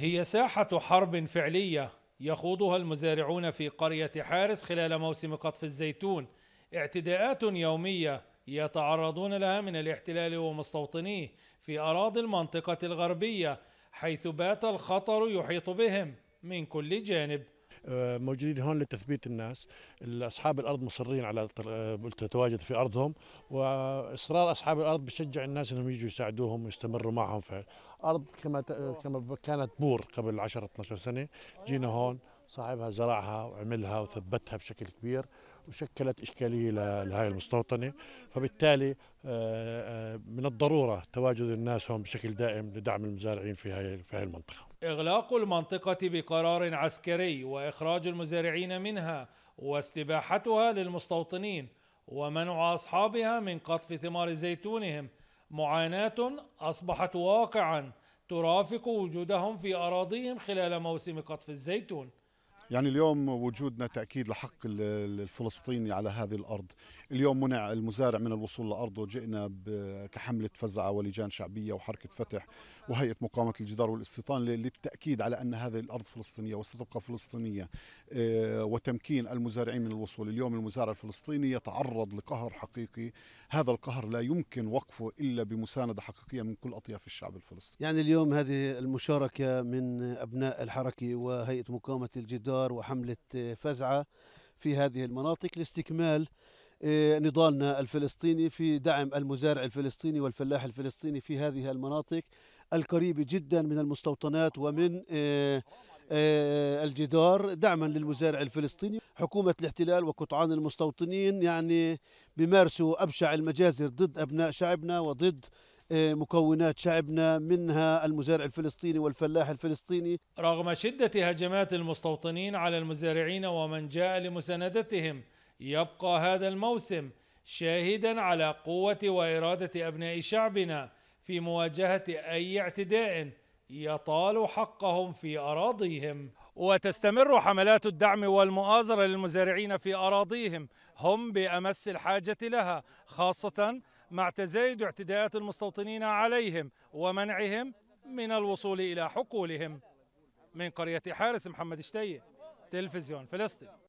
هي ساحة حرب فعلية يخوضها المزارعون في قرية حارس خلال موسم قطف الزيتون اعتداءات يومية يتعرضون لها من الاحتلال ومستوطنيه في أراضي المنطقة الغربية حيث بات الخطر يحيط بهم من كل جانب آه، موجودين هون لتثبيت الناس اصحاب الارض مصرين على التواجد آه، في ارضهم واصرار اصحاب الارض بشجع الناس انهم يجوا يساعدوهم ويستمروا معهم في ارض كما آه، كما كانت بور قبل 10 12 سنه جينا هون صاحبها زرعها وعملها وثبتها بشكل كبير وشكلت إشكالية لهذه المستوطنة فبالتالي آه، آه، من الضرورة تواجد الناس هون بشكل دائم لدعم المزارعين في هذه في المنطقة إغلاق المنطقة بقرار عسكري وإخراج المزارعين منها واستباحتها للمستوطنين ومنع أصحابها من قطف ثمار زيتونهم معاناة أصبحت واقعاً ترافق وجودهم في أراضيهم خلال موسم قطف الزيتون يعني اليوم وجودنا تأكيد لحق الفلسطيني على هذه الأرض اليوم منع المزارع من الوصول لأرضه جئنا كحملة فزعة ولجان شعبية وحركة فتح وهيئة مقاومة الجدار والاستيطان للتأكيد على أن هذه الأرض فلسطينية وستبقى فلسطينية آه، وتمكين المزارعين من الوصول اليوم المزارع الفلسطيني يتعرض لقهر حقيقي هذا القهر لا يمكن وقفه إلا بمساندة حقيقية من كل أطياف الشعب الفلسطيني يعني اليوم هذه المشاركة من أبناء الحركة وهيئة مقاومة الجدار الأمطار وحملة آه، فزعة في هذه المناطق لاستكمال آه، نضالنا الفلسطيني في دعم المزارع الفلسطيني والفلاح الفلسطيني في هذه المناطق القريبة جدا من المستوطنات ومن آه، الجدار دعما للمزارع الفلسطيني حكومة الاحتلال وقطعان المستوطنين يعني بمارسوا أبشع المجازر ضد أبناء شعبنا وضد آه، مكونات شعبنا منها المزارع الفلسطيني والفلاح الفلسطيني رغم شدة هجمات المستوطنين على المزارعين ومن جاء لمساندتهم يبقى هذا الموسم شاهدا على قوة وإرادة أبناء شعبنا في مواجهة أي اعتداء يطال حقهم في أراضيهم وتستمر حملات الدعم والمؤازرة للمزارعين في أراضيهم هم بأمس الحاجة لها خاصة مع تزايد اعتداءات المستوطنين عليهم ومنعهم من الوصول إلى حقولهم من قرية حارس محمد شتيه تلفزيون فلسطين